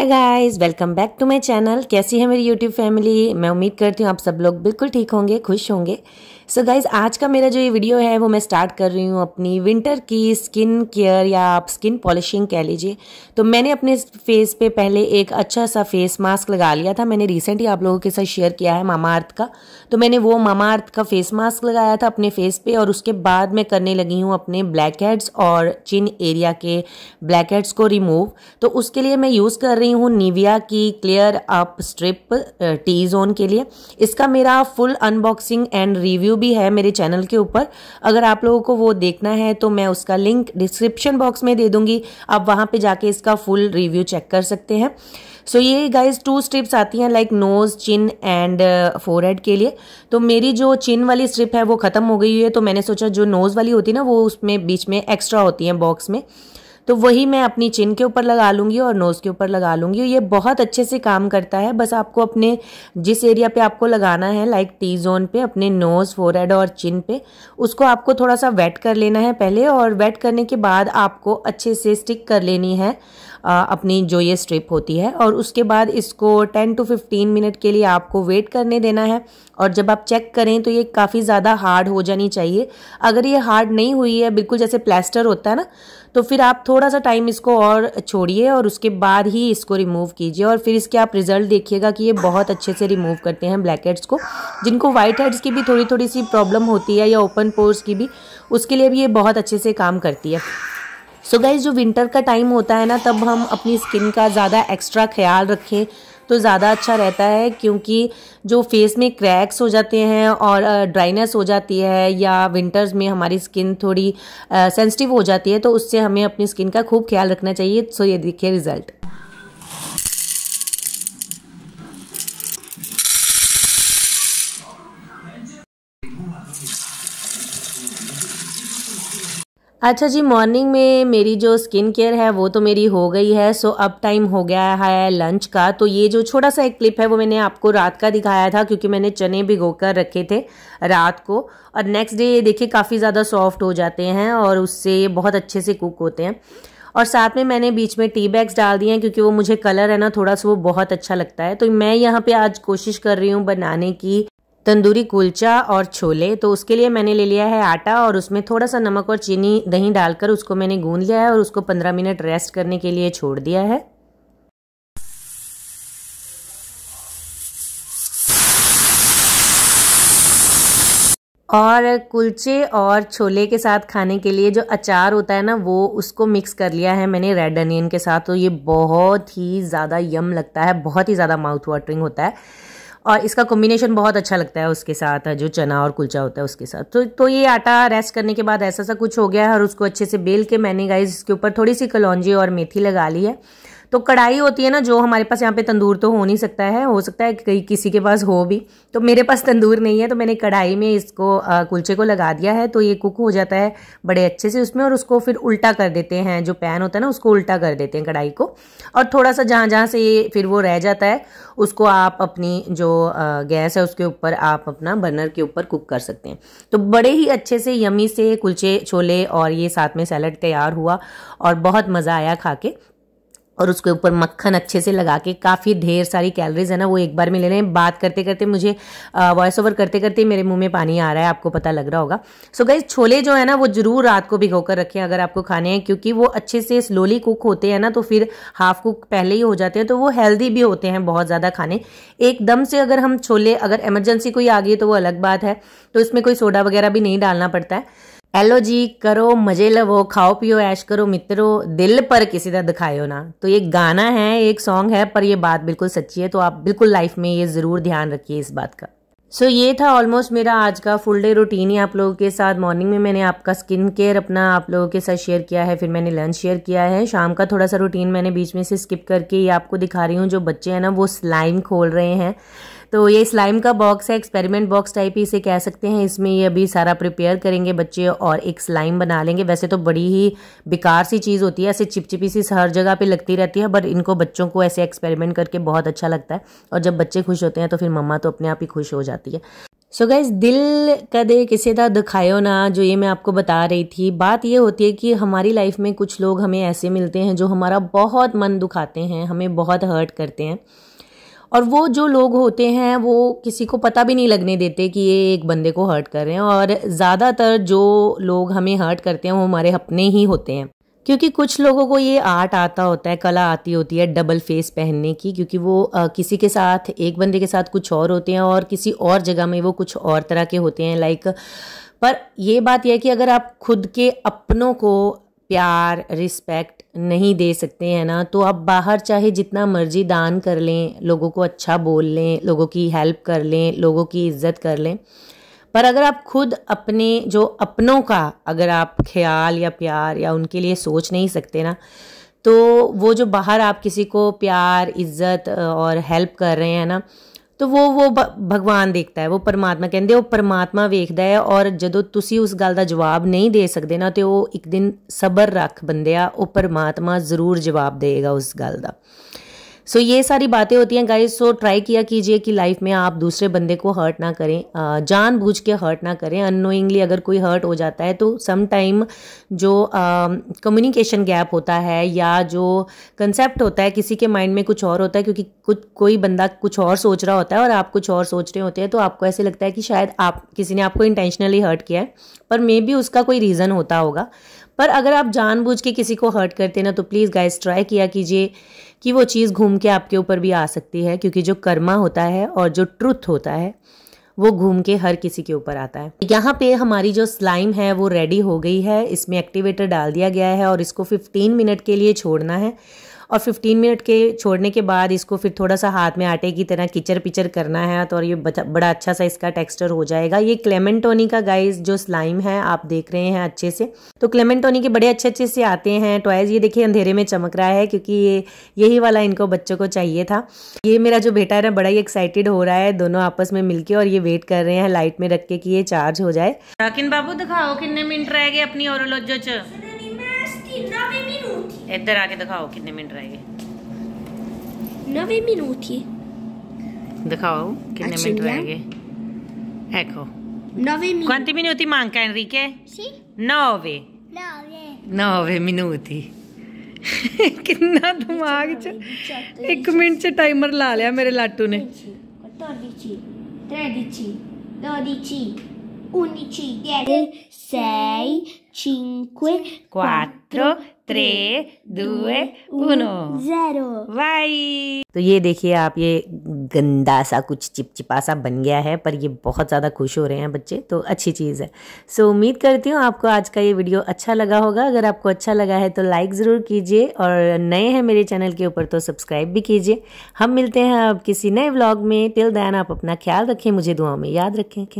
Hi guys welcome back to my channel कैसी है मेरी यूट्यूब फैमिली मैं उम्मीद करती हूँ आप सब लोग बिल्कुल ठीक होंगे खुश होंगे सो so गाइस आज का मेरा जो ये वीडियो है वो मैं स्टार्ट कर रही हूँ अपनी विंटर की स्किन केयर या आप स्किन पॉलिशिंग कह लीजिए तो मैंने अपने फेस पे पहले एक अच्छा सा फेस मास्क लगा लिया था मैंने रिसेंटली आप लोगों के साथ शेयर किया है मामा अर्थ का तो मैंने वो मामा अर्थ का फेस मास्क लगाया था अपने फेस पे और उसके बाद मैं करने लगी हूँ अपने ब्लैक हेड्स और चिन एरिया के ब्लैक हेड्स को रिमूव तो उसके लिए मैं यूज़ कर रही रही हूँ निविया की clear up strip T zone के लिए इसका मेरा फुल अनबॉक्सिंग एंड रिव्यू भी है मेरे चैनल के ऊपर अगर आप लोगों को वो देखना है तो मैं उसका लिंक डिस्क्रिप्शन बॉक्स में दे दूंगी आप वहाँ पे जाके इसका फुल रिव्यू चेक कर सकते हैं सो so, ये गाइज टू स्ट्रिप्स आती हैं like nose chin and four के लिए तो मेरी जो चिन वाली स्ट्रिप है वो ख़त्म हो गई है तो मैंने सोचा जो नोज़ वाली होती है ना वो उसमें बीच में एक्स्ट्रा होती है बॉक्स में तो वही मैं अपनी चिन के ऊपर लगा लूँगी और नोज़ के ऊपर लगा लूंगी ये बहुत अच्छे से काम करता है बस आपको अपने जिस एरिया पे आपको लगाना है लाइक टी जोन पे अपने नोज़ फोरहेड और चिन पे उसको आपको थोड़ा सा वेट कर लेना है पहले और वेट करने के बाद आपको अच्छे से स्टिक कर लेनी है अपनी जो ये स्ट्रिप होती है और उसके बाद इसको 10 टू 15 मिनट के लिए आपको वेट करने देना है और जब आप चेक करें तो ये काफ़ी ज़्यादा हार्ड हो जानी चाहिए अगर ये हार्ड नहीं हुई है बिल्कुल जैसे प्लास्टर होता है ना तो फिर आप थोड़ा सा टाइम इसको और छोड़िए और उसके बाद ही इसको रिमूव कीजिए और फिर इसके आप रिज़ल्ट देखिएगा कि ये बहुत अच्छे से रिमूव करते हैं ब्लैक हेड्स को जिनको वाइट हेड्स की भी थोड़ी थोड़ी सी प्रॉब्लम होती है या ओपन पोर्स की भी उसके लिए भी ये बहुत अच्छे से काम करती है सो so गाइज जो विंटर का टाइम होता है ना तब हम अपनी स्किन का ज़्यादा एक्स्ट्रा ख्याल रखें तो ज़्यादा अच्छा रहता है क्योंकि जो फेस में क्रैक्स हो जाते हैं और ड्राइनेस हो जाती है या विंटर्स में हमारी स्किन थोड़ी सेंसिटिव हो जाती है तो उससे हमें अपनी स्किन का खूब ख्याल रखना चाहिए सो ये देखिए रिज़ल्ट अच्छा जी मॉर्निंग में मेरी जो स्किन केयर है वो तो मेरी हो गई है सो अब टाइम हो गया है लंच का तो ये जो छोटा सा एक क्लिप है वो मैंने आपको रात का दिखाया था क्योंकि मैंने चने भिगो कर रखे थे रात को और नेक्स्ट डे ये देखिए काफ़ी ज़्यादा सॉफ्ट हो जाते हैं और उससे बहुत अच्छे से कुक होते हैं और साथ में मैंने बीच में टी बैग्स डाल दिए हैं क्योंकि वो मुझे कलर है ना थोड़ा सा वो बहुत अच्छा लगता है तो मैं यहाँ पे आज कोशिश कर रही हूँ बनाने की तंदूरी कुलचा और छोले तो उसके लिए मैंने ले लिया है आटा और उसमें थोड़ा सा नमक और चीनी दही डालकर उसको मैंने गूंद लिया है और उसको 15 मिनट रेस्ट करने के लिए छोड़ दिया है और कुलचे और छोले के साथ खाने के लिए जो अचार होता है ना वो उसको मिक्स कर लिया है मैंने रेड अनियन के साथ तो ये बहुत ही ज़्यादा यम लगता है बहुत ही ज़्यादा माउथ वाटरिंग होता है और इसका कॉम्बिनेशन बहुत अच्छा लगता है उसके साथ जो चना और कुलचा होता है उसके साथ तो तो ये आटा रेस्ट करने के बाद ऐसा सा कुछ हो गया है और उसको अच्छे से बेल के मैंने गाइज इसके ऊपर थोड़ी सी कलौजी और मेथी लगा ली है तो कढ़ाई होती है ना जो हमारे पास यहाँ पे तंदूर तो हो नहीं सकता है हो सकता है कहीं किसी के पास हो भी तो मेरे पास तंदूर नहीं है तो मैंने कढ़ाई में इसको कुल्चे कुलचे को लगा दिया है तो ये कुक हो जाता है बड़े अच्छे से उसमें और उसको फिर उल्टा कर देते हैं जो पैन होता है ना उसको उल्टा कर देते हैं कढ़ाई को और थोड़ा सा जहाँ जहाँ से ये फिर वो रह जाता है उसको आप अपनी जो गैस है उसके ऊपर आप अपना बर्नर के ऊपर कुक कर सकते हैं तो बड़े ही अच्छे से यमी से कुलचे छोले और ये साथ में सैलड तैयार हुआ और बहुत मज़ा आया खा के और उसके ऊपर मक्खन अच्छे से लगा के काफ़ी ढेर सारी कैलरीज है ना वो एक बार में ले लें बात करते करते मुझे वॉइस ओवर करते करते मेरे मुंह में पानी आ रहा है आपको पता लग रहा होगा सो गई छोले जो है ना वो ज़रूर रात को भिगो कर रखें अगर आपको खाने हैं क्योंकि वो अच्छे से स्लोली कुक होते हैं ना तो फिर हाफ कुक पहले ही हो जाते हैं तो वो हेल्दी भी होते हैं बहुत ज़्यादा खाने एकदम से अगर हम छोले अगर एमरजेंसी कोई आ गई तो वो अलग बात है तो इसमें कोई सोडा वगैरह भी नहीं डालना पड़ता है एलो जी करो मजे लवो खाओ पियो ऐश करो मित्रो दिल पर किसी तरह दिखायो ना तो ये गाना है एक सॉन्ग है पर ये बात बिल्कुल सच्ची है तो आप बिल्कुल लाइफ में ये ज़रूर ध्यान रखिए इस बात का सो so, ये था ऑलमोस्ट मेरा आज का फुल डे रूटीन ही आप लोगों के साथ मॉर्निंग में मैंने आपका स्किन केयर अपना आप लोगों के साथ शेयर किया है फिर मैंने लंच शेयर किया है शाम का थोड़ा सा रूटीन मैंने बीच में से स्किप करके ये आपको दिखा रही हूँ जो बच्चे हैं ना वो स्लाइम खोल रहे हैं तो ये स्लाइम का बॉक्स है एक्सपेरिमेंट बॉक्स टाइप ही इसे कह सकते हैं इसमें ये अभी सारा प्रिपेयर करेंगे बच्चे और एक स्लाइम बना लेंगे वैसे तो बड़ी ही बेकार सी चीज़ होती है ऐसे चिपचिपी सी हर जगह पर लगती रहती है बट इनको बच्चों को ऐसे एक्सपेरिमेंट करके बहुत अच्छा लगता है और जब बच्चे खुश होते हैं तो फिर मम्मा तो अपने आप ही खुश हो जाती है सो so गैस दिल का दे किसी का दिखायो ना जो ये मैं आपको बता रही थी बात ये होती है कि हमारी लाइफ में कुछ लोग हमें ऐसे मिलते हैं जो हमारा बहुत मन दुखाते हैं हमें बहुत हर्ट करते हैं और वो जो लोग होते हैं वो किसी को पता भी नहीं लगने देते कि ये एक बंदे को हर्ट कर रहे हैं और ज़्यादातर जो लोग हमें हर्ट करते हैं वो हमारे अपने ही होते हैं क्योंकि कुछ लोगों को ये आर्ट आता होता है कला आती होती है डबल फेस पहनने की क्योंकि वो आ, किसी के साथ एक बंदे के साथ कुछ और होते हैं और किसी और जगह में वो कुछ और तरह के होते हैं लाइक पर ये बात यह कि अगर आप खुद के अपनों को प्यार रिस्पेक्ट नहीं दे सकते हैं ना तो आप बाहर चाहे जितना मर्जी दान कर लें लोगों को अच्छा बोल लें लोगों की हेल्प कर लें लोगों की इज्जत कर लें पर अगर आप खुद अपने जो अपनों का अगर आप ख्याल या प्यार या उनके लिए सोच नहीं सकते ना तो वो जो बाहर आप किसी को प्यार इज्जत और हेल्प कर रहे हैं ना ਤਾਂ ਉਹ ਉਹ ਭਗਵਾਨ ਦੇਖਦਾ ਹੈ ਉਹ ਪਰਮਾਤਮਾ ਕਹਿੰਦੇ ਉਹ ਪਰਮਾਤਮਾ ਵੇਖਦਾ ਹੈ ਔਰ ਜਦੋਂ ਤੁਸੀਂ ਉਸ ਗੱਲ ਦਾ ਜਵਾਬ ਨਹੀਂ ਦੇ ਸਕਦੇ ਨਾ ਤੇ ਉਹ ਇੱਕ ਦਿਨ ਸਬਰ ਰੱਖ ਬੰਦਿਆ ਉਹ ਪਰਮਾਤਮਾ ਜ਼ਰੂਰ ਜਵਾਬ ਦੇਵੇਗਾ ਉਸ ਗੱਲ ਦਾ सो so, ये सारी बातें होती हैं गाइज सो ट्राई किया कीजिए कि लाइफ में आप दूसरे बंदे को हर्ट ना करें जान बूझ के हर्ट ना करें अनोइंगली अगर कोई हर्ट हो जाता है तो सम टाइम जो कम्युनिकेशन गैप होता है या जो कंसेप्ट होता है किसी के माइंड में कुछ और होता है क्योंकि कुछ कोई बंदा कुछ और सोच रहा होता है और आप कुछ और सोच रहे होते हैं तो आपको ऐसे लगता है कि शायद आप किसी ने आपको इंटेंशनली हर्ट किया है पर मे बी उसका कोई रीज़न होता होगा पर अगर आप जानबूझ के किसी को हर्ट करते हैं ना तो प्लीज़ गाइज ट्राई किया कीजिए कि वो चीज़ घूम के आपके ऊपर भी आ सकती है क्योंकि जो कर्मा होता है और जो ट्रुथ होता है वो घूम के हर किसी के ऊपर आता है यहाँ पे हमारी जो स्लाइम है वो रेडी हो गई है इसमें एक्टिवेटर डाल दिया गया है और इसको 15 मिनट के लिए छोड़ना है और 15 मिनट के छोड़ने के बाद इसको फिर थोड़ा सा हाथ में आटे की तरह किचर पिचर करना है तो और ये बड़ा अच्छा सा इसका टेक्सचर हो जाएगा ये क्लेमेंटोनी का गाइस जो स्लाइम है आप देख रहे हैं अच्छे से तो क्लेमेंटोनी के बड़े अच्छे अच्छे से आते हैं टॉयज़ ये देखिए अंधेरे में चमक रहा है क्योंकि ये यही वाला इनको बच्चों को चाहिए था ये मेरा जो बेटा है ना बड़ा ही एक्साइटेड हो रहा है दोनों आपस में मिलकर और ये वेट कर रहे हैं लाइट में रख के कि ये चार्ज हो जाए बाबू दिखाओ कितने मिनट रह गए अपनी और इधर आके दिखाओ कितने मिनट रह गए नवे मिनट दिखाओ कितने मिनट रह गए ecco nove minuti quanti minuti manca Enrique? sì nove nove nove minuti कितना दिमाग च एक मिनट च टाइमर ला लिया मेरे लाटू ने 14 13 12 11 6 5 4 4, 3, 2, 1, 0. बाय तो ये देखिए आप ये गंदा सा कुछ चिपचिपा सा बन गया है पर ये बहुत ज़्यादा खुश हो रहे हैं बच्चे तो अच्छी चीज़ है सो so, उम्मीद करती हूँ आपको आज का ये वीडियो अच्छा लगा होगा अगर आपको अच्छा लगा है तो लाइक ज़रूर कीजिए और नए हैं मेरे चैनल के ऊपर तो सब्सक्राइब भी कीजिए हम मिलते हैं अब किसी नए ब्लॉग में टिल दैन आप अपना ख्याल रखें मुझे दुआ में याद रखें